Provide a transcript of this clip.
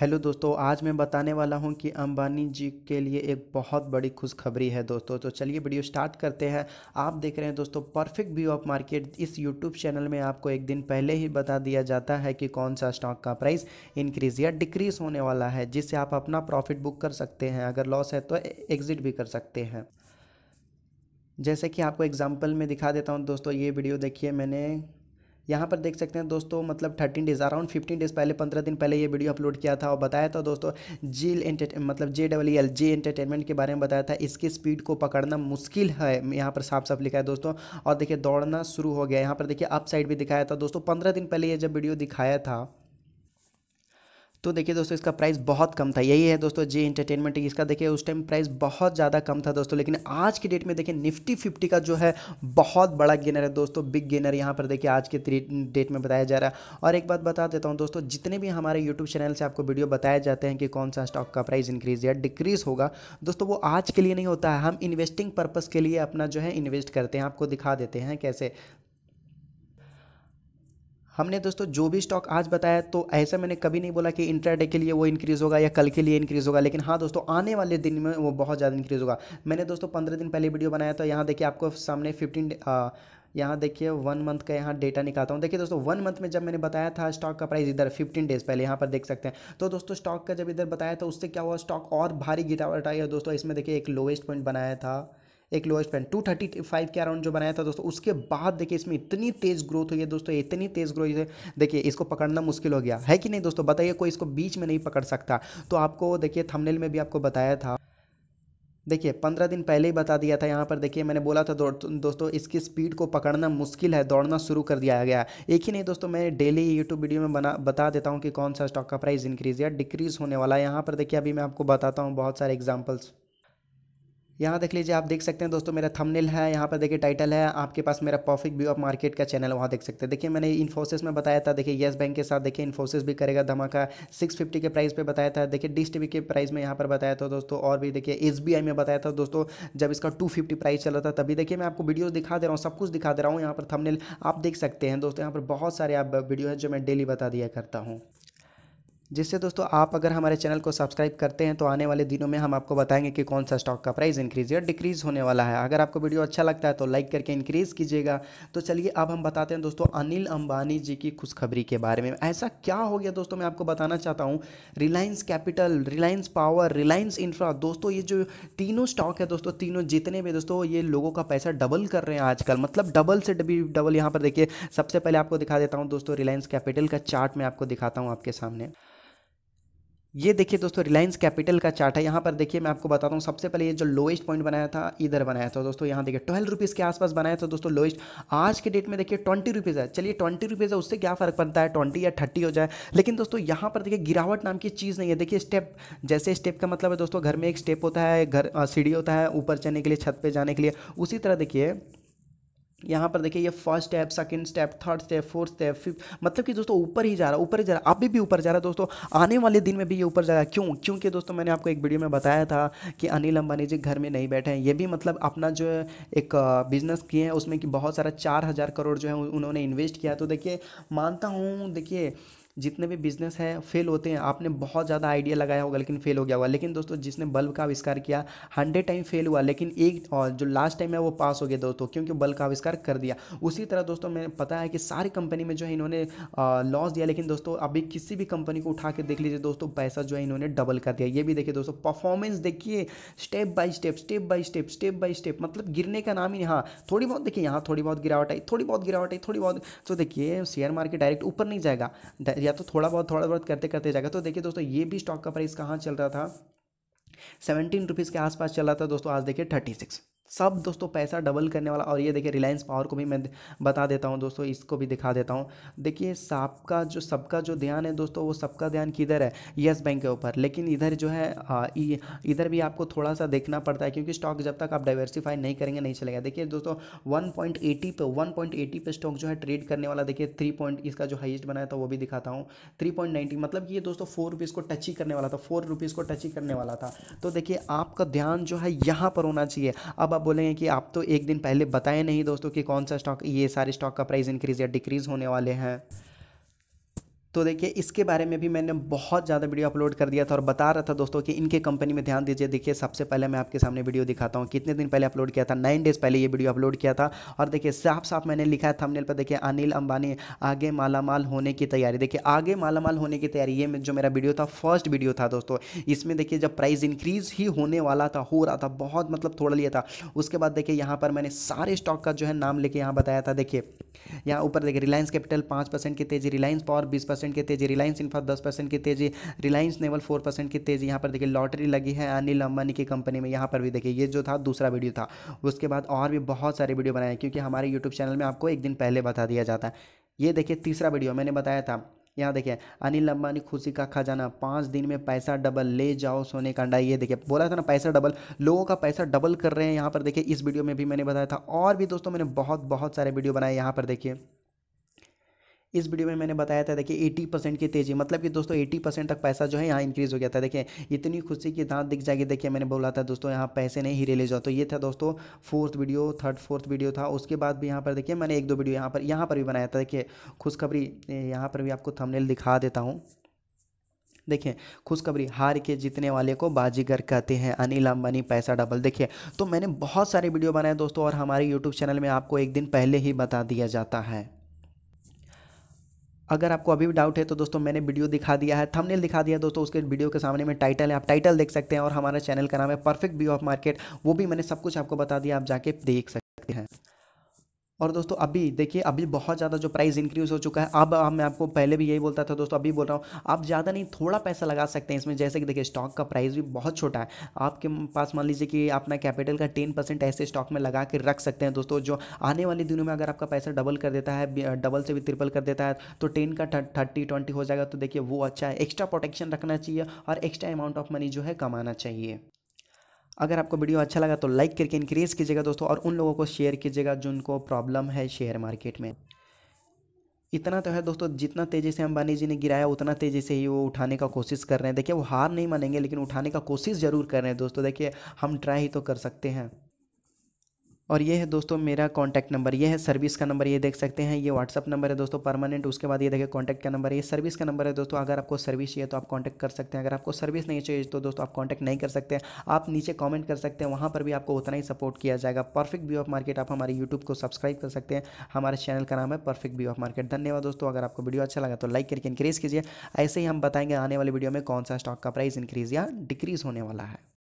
hello दोस्तों आज मैं बताने वाला हूं कि अंबानी जी के लिए एक बहुत बड़ी खुशखबरी है दोस्तों तो चलिए वीडियो स्टार्ट करते हैं आप देख रहे हैं दोस्तों परफेक्ट व्यू ऑफ मार्केट इस यूट्यूब चैनल में आपको एक दिन पहले ही बता दिया जाता है कि कौन सा स्टॉक का प्राइस इंक्रीज या डिक्रीज होने वाला है जिससे आप अपना प्रॉफिट बुक कर सकते हैं अगर लॉस है तो एग्जिट भी कर सकते हैं जैसे कि आपको एग्जाम्पल में दिखा देता हूँ दोस्तों ये वीडियो देखिए मैंने यहाँ पर देख सकते हैं दोस्तों मतलब thirteen days around fifteen days पहले पंद्रह दिन पहले ये वीडियो अपलोड किया था और बताया था दोस्तों जी मतलब J W L J Entertainment के बारे में बताया था इसकी स्पीड को पकड़ना मुश्किल है यहाँ पर साफ साफ लिखा है दोस्तों और देखिए दौड़ना शुरू हो गया यहाँ पर देखिए अप साइड भी दिखाया था दोस्तों पंद्रह दिन पहले ये जब वीडियो दिखाया था तो देखिए दोस्तों इसका प्राइस बहुत कम था यही है दोस्तों जे इंटरटेनमेंट इसका देखिए उस टाइम प्राइस बहुत ज़्यादा कम था दोस्तों लेकिन आज की डेट में देखिए निफ्टी फिफ्टी का जो है बहुत बड़ा गेनर है दोस्तों बिग गेनर यहाँ पर देखिए आज के डेट mm, में बताया जा रहा है और एक बात बता देता हूँ दोस्तों जितने भी हमारे यूट्यूब चैनल से आपको वीडियो बताए जाते हैं कि कौन सा स्टॉक का प्राइस इंक्रीज या डिक्रीज होगा दोस्तों वो आज के लिए नहीं होता है हम इन्वेस्टिंग पर्पज़ के लिए अपना जो है इन्वेस्ट करते हैं आपको दिखा देते हैं कैसे हमने दोस्तों जो भी स्टॉक आज बताया तो ऐसा मैंने कभी नहीं बोला कि इंट्राडे के लिए वो इंक्रीज़ होगा या कल के लिए इंक्रीज़ होगा लेकिन हाँ दोस्तों आने वाले दिन में वो बहुत ज़्यादा इंक्रीज़ होगा मैंने दोस्तों पंद्रह दिन पहले वीडियो बनाया था यहाँ देखिए आपको सामने फिफ्टीन यहाँ देखिए वन मंथ का यहाँ डेटा निकालता हूँ देखिए दोस्तों वन मंथ में जब मैंने बताया था स्टॉक का प्राइस इधर फिफ्टीन डेज पहले यहाँ पर देख सकते हैं तो दोस्तों स्टॉक का जब इधर बताया था उससे क्या हुआ स्टॉक और भारी गिरावट आई है दोस्तों इसमें देखिए एक लोवेस्ट पॉइंट बनाया था एक lowest band two thirty five के अराउंड जो बनाया था दोस्तों उसके बाद देखिए इसमें इतनी तेज़ ग्रोथ हुई है दोस्तों इतनी तेज़ ग्रोथ है देखिए इसको पकड़ना मुश्किल हो गया है कि नहीं दोस्तों बताइए कोई इसको बीच में नहीं पकड़ सकता तो आपको देखिए थमनेल में भी आपको बताया था देखिए पंद्रह दिन पहले ही बता दिया था यहाँ पर देखिए मैंने बोला था दोस्तों इसकी स्पीड को पकड़ना मुश्किल है दौड़ना शुरू कर दिया गया एक ही नहीं दोस्तों मैं डेली यूट्यूब वीडियो में बना बता देता हूँ कि कौन सा स्टॉक का प्राइस इंक्रीज़ या डिक्रीज़ होने वाला है यहाँ पर देखिए अभी मैं आपको बताता हूँ बहुत सारे एग्जाम्पल्स यहाँ देख लीजिए आप देख सकते हैं दोस्तों मेरा थंबनेल है यहाँ पर देखिए टाइटल है आपके पास मेरा परफेक्ट व्यू ऑफ मार्केट का चैनल वहाँ देख सकते हैं देखिए मैंने इन्फोसिस में बताया था देखिए येस बैंक के साथ देखिए इन्फोसिस भी करेगा धमाका सिक्स फिफ्टी के प्राइस पे बताया था देखिए डिश वी के प्राइस में यहाँ पर बताया था दोस्तों और भी देखिए एस में बताया था दोस्तों जब इसका टू फिफ्टी प्राइस चला था तभी देखिए मैं आपको वीडियो दिखा दे रहा हूँ सब कुछ दिखा दे रहा हूँ यहाँ पर थमनेल आप देख सकते हैं दोस्तों यहाँ पर बहुत सारे आप वीडियो हैं जो मैं डेली बता दिया करता हूँ जिससे दोस्तों आप अगर हमारे चैनल को सब्सक्राइब करते हैं तो आने वाले दिनों में हम आपको बताएंगे कि कौन सा स्टॉक का प्राइस इंक्रीज या डिक्रीज़ होने वाला है अगर आपको वीडियो अच्छा लगता है तो लाइक करके इंक्रीज़ कीजिएगा तो चलिए अब हम बताते हैं दोस्तों अनिल अंबानी जी की खुशखबरी के बारे में ऐसा क्या हो गया दोस्तों मैं आपको बताना चाहता हूँ Reliance Capital Reliance Power Reliance Infra दोस्तों ये जो तीनों स्टॉक है दोस्तों तीनों जितने भी दोस्तों ये लोगों का पैसा डबल कर रहे हैं आजकल मतलब डबल से डबल यहाँ पर देखिए सबसे पहले आपको दिखा देता हूँ दोस्तों रिलायंस कैपिटल का चार्ट मैं आपको दिखाता हूँ आपके सामने ये देखिए दोस्तों रिलायंस कैपिटल का चार्ट है यहाँ पर देखिए मैं आपको बताता हूँ सबसे पहले ये जो लोएस्ट पॉइंट बनाया था इधर बनाया था दोस्तों यहाँ देखिए ट्वेल्व रुपीज़ के आसपास बनाया था दोस्तों लोएस्ट आज के डेट में देखिए ट्वेंटी रुपीज़ है चलिए ट्वेंटी रुपीज़ है उससे क्या फ़र्क पड़ता है ट्वेंटी या थर्टी हो जाए लेकिन दोस्तों यहाँ पर देखिए गिरावट नाम की चीज़ नहीं है देखिए स्टेप जैसे स्टेप का मतलब है दोस्तों घर में एक स्टेप होता है घर सीढ़ी होता है ऊपर चढ़ने के लिए छत पर जाने के लिए उसी तरह देखिए यहाँ पर देखिए ये first step second step third step fourth step fifth मतलब कि दोस्तों ऊपर ही जा रहा है ऊपर ही जा रहा है अभी भी ऊपर जा रहा है दोस्तों आने वाले दिन में भी ये ऊपर जा रहा है क्यों क्योंकि दोस्तों मैंने आपको एक वीडियो में बताया था कि अनिल अंबानी जी घर में नहीं बैठे हैं ये भी मतलब अपना जो एक बिजनेस किए हैं उसमें कि बहुत सारा चार हज़ार करोड़ जो है उन्होंने इन्वेस्ट किया तो देखिए मानता हूँ देखिए जितने भी बिजनेस हैं फेल होते हैं आपने बहुत ज़्यादा आइडिया लगाया होगा लेकिन फेल हो गया होगा लेकिन दोस्तों जिसने बल्ब का आविष्कार किया हंड्रेड टाइम फेल हुआ लेकिन एक और जो लास्ट टाइम है वो पास हो गया दोस्तों क्योंकि बल्ब का आविष्कार कर दिया उसी तरह दोस्तों मैंने पता है कि सारी कंपनी में जो है इन्होंने लॉस दिया लेकिन दोस्तों अभी किसी भी कंपनी को उठा के देख लीजिए दोस्तों पैसा जो है इन्होंने डबल कर दिया ये भी देखिए दोस्तों परफॉर्मेंस देखिए step by step step by step step by step मतलब गिरने का नाम ही हाँ थोड़ी बहुत देखिए यहाँ थोड़ी बहुत गिरावट आई थोड़ी बहुत गिरावट आई थोड़ी बहुत तो देखिए शेयर मार्केट डायरेक्ट ऊपर नहीं जाएगा या तो थोड़ा बहुत थोड़ा बहुत करते करते जाएगा तो देखिए दोस्तों ये भी स्टॉक का प्राइस कहाँ चल रहा था सेवेंटीन रुपीज़ के आसपास चल रहा था दोस्तों आज देखिए थर्टी सिक्स सब दोस्तों पैसा डबल करने वाला और ये देखिए रिलायंस पावर को भी मैं बता देता हूँ दोस्तों इसको भी दिखा देता हूँ देखिए साप का जो सबका जो ध्यान है दोस्तों वो सबका ध्यान किधर है येस बैंक के ऊपर लेकिन इधर जो है इधर भी आपको थोड़ा सा देखना पड़ता है क्योंकि स्टॉक जब तक आप डाइवर्सिफाई नहीं करेंगे नहीं चलेगा देखिए दोस्तों वन पॉइंट एटी पे वन पॉइंट एटी पे स्टॉक जो है ट्रेड करने वाला देखिए थ्री पॉइंट इसका जो हाइस्ट बनाया था वो भी दिखाता हूँ थ्री पॉइंट नाइन्टी मतलब ये दोस्तों फोर रुपीज़ को टच ही करने वाला था फोर रुपीज़ को टच ही करने वाला था तो देखिए आपका ध्यान जो है यहाँ पर होना चाहिए अब आप बोलेंगे कि आप तो एक दिन पहले बताए नहीं दोस्तों कि कौन सा स्टॉक ये सारे स्टॉक का प्राइस इंक्रीज या डिक्रीज़ होने वाले हैं तो देखिए इसके बारे में भी मैंने बहुत ज़्यादा वीडियो अपलोड कर दिया था और बता रहा था दोस्तों कि इनके कंपनी में ध्यान दीजिए देखिए सबसे पहले मैं आपके सामने वीडियो दिखाता हूँ कितने दिन पहले अपलोड किया था नाइन डेज़ पहले ये वीडियो अपलोड किया था और देखिए साफ साफ मैंने लिखा है थमनेल पर देखिए अनिल अंबानी आगे मालामाल होने की तैयारी देखिए आगे मालामाल होने की तैयारी ये जो मेरा वीडियो था फर्स्ट वीडियो था दोस्तों इसमें देखिए जब प्राइस इंक्रीज ही होने वाला था हो रहा था बहुत मतलब थोड़ा लिया था उसके बाद देखिए यहाँ पर मैंने सारे स्टॉक का जो है नाम लेके यहाँ बताया था देखिए यहाँ ऊपर देखिए रिलायंस कैपिटल पाँच की तेजी रिलायंस पावर बीस परसेंट की तेजी रिलायंस इन्फा दस परसेंट की तेजी रिलायंस नेवल फोर परसेंट की तेजी यहाँ पर देखिए लॉटरी लगी है अनिल अंबानी की कंपनी में यहाँ पर भी देखिए ये जो था दूसरा वीडियो था उसके बाद और भी बहुत सारे वीडियो बनाए क्योंकि हमारे यूट्यूब चैनल में आपको एक दिन पहले बता दिया जाता है ये देखिए तीसरा वीडियो मैंने बताया था यहाँ देखिए अनिल अंबानी खुशी का खजाना पाँच दिन में पैसा डबल ले जाओ सोने का अंडा ये देखिए बोला था ना पैसा डबल लोगों का पैसा डबल कर रहे हैं यहाँ पर देखिए इस वीडियो में भी मैंने बताया था और भी दोस्तों मैंने बहुत बहुत सारे वीडियो बनाए यहाँ पर देखिए इस वीडियो में मैंने बताया था देखिए 80 परसेंट की तेज़ी मतलब कि दोस्तों एटी परसेंट तक पैसा जो है यहाँ इंक्रीज़ हो गया था देखिए इतनी खुशी की दांत दिख जाएगी देखिए मैंने बोला था दोस्तों यहाँ पैसे नहीं हीरे ले जाओ तो ये था दोस्तों fourth video third fourth video था उसके बाद भी यहाँ पर देखिए मैंने एक दो वीडियो यहाँ पर यहाँ पर भी बनाया था देखिए खुशखबरी यहाँ पर भी आपको थमनेल दिखा देता हूँ देखिए खुशखबरी हार के जीतने वाले को बाजीगर कहते हैं अनिल अंबानी पैसा डबल देखिए तो मैंने बहुत सारे वीडियो बनाए दोस्तों और हमारे यूट्यूब चैनल में आपको एक दिन पहले ही बता दिया जाता है अगर आपको अभी भी डाउट है तो दोस्तों मैंने वीडियो दिखा दिया है थंबनेल दिखा दिया दोस्तों उसके वीडियो के सामने में टाइटल है आप टाइटल देख सकते हैं और हमारे चैनल का नाम है परफेक्ट व्यू ऑफ मार्केट वो भी मैंने सब कुछ आपको बता दिया आप जाके देख सकते हैं और दोस्तों अभी देखिए अभी बहुत ज़्यादा जो प्राइस इंक्रीज़ हो चुका है अब मैं आपको पहले भी यही बोलता था दोस्तों अभी बोल रहा हूँ आप ज़्यादा नहीं थोड़ा पैसा लगा सकते हैं इसमें जैसे कि देखिए स्टॉक का प्राइस भी बहुत छोटा है आपके पास मान लीजिए कि अपना कैपिटल का टेन परसेंट ऐसे स्टॉक में लगा के रख सकते हैं दोस्तों जो आने वाले दिनों में अगर आपका पैसा डबल कर देता है डबल से भी ट्रिपल कर देता है तो टेन का थर्टी ट्वेंटी हो जाएगा तो देखिए वो अच्छा है एक्स्ट्रा प्रोटेक्शन रखना चाहिए और एक्स्ट्रा अमाउंट ऑफ मनी जो है कमाना चाहिए अगर आपको वीडियो अच्छा लगा तो लाइक करके इंक्रेज कीजिएगा दोस्तों और उन लोगों को शेयर कीजिएगा जिनको प्रॉब्लम है शेयर मार्केट में इतना तो है दोस्तों जितना तेज़ी से अंबानी जी ने गिराया उतना तेज़ी से ही वो उठाने का कोशिश कर रहे हैं देखिए वो हार नहीं मानेंगे लेकिन उठाने का कोशिश ज़रूर कर रहे हैं दोस्तों देखिए हम ट्राई ही तो कर सकते हैं और ये है दोस्तों मेरा कॉन्टैक्ट नंबर ये है सर्विस का नंबर ये देख सकते हैं ये व्हाट्सअप नंबर है दोस्तों परमानेंट उसके बाद ये देखिए कॉन्टैक्ट का नंबर है ये सर्विस का नंबर है दोस्तों अगर आपको सर्विस चाहिए तो आप कॉन्टैक्ट कर सकते हैं अगर आपको सर्विस नहीं चाहिए तो दोस्तों आप कॉन्टैक्ट नहीं कर सकते आप नीचे कॉमेंट कर सकते हैं वहाँ पर भी आपको उतना ही सपोर्ट किया जाएगा परफेक्ट व्यू ऑफ मार्केट आप हमारे यूट्यूब को सब्सक्राइब कर सकते हैं हमारे चैनल का नाम है परफेक्ट व्यू ऑफ मार्केट धन्यवाद दोस्तों अगर आपको वीडियो अच्छा लगा तो लाइक करके इंक्रीज़ कीजिए ऐसे ही हम बताएंगे आने वाली वीडियो में कौन सा स्टॉक का प्राइस इंक्रीज़ या डिक्रीज़ होने वाला है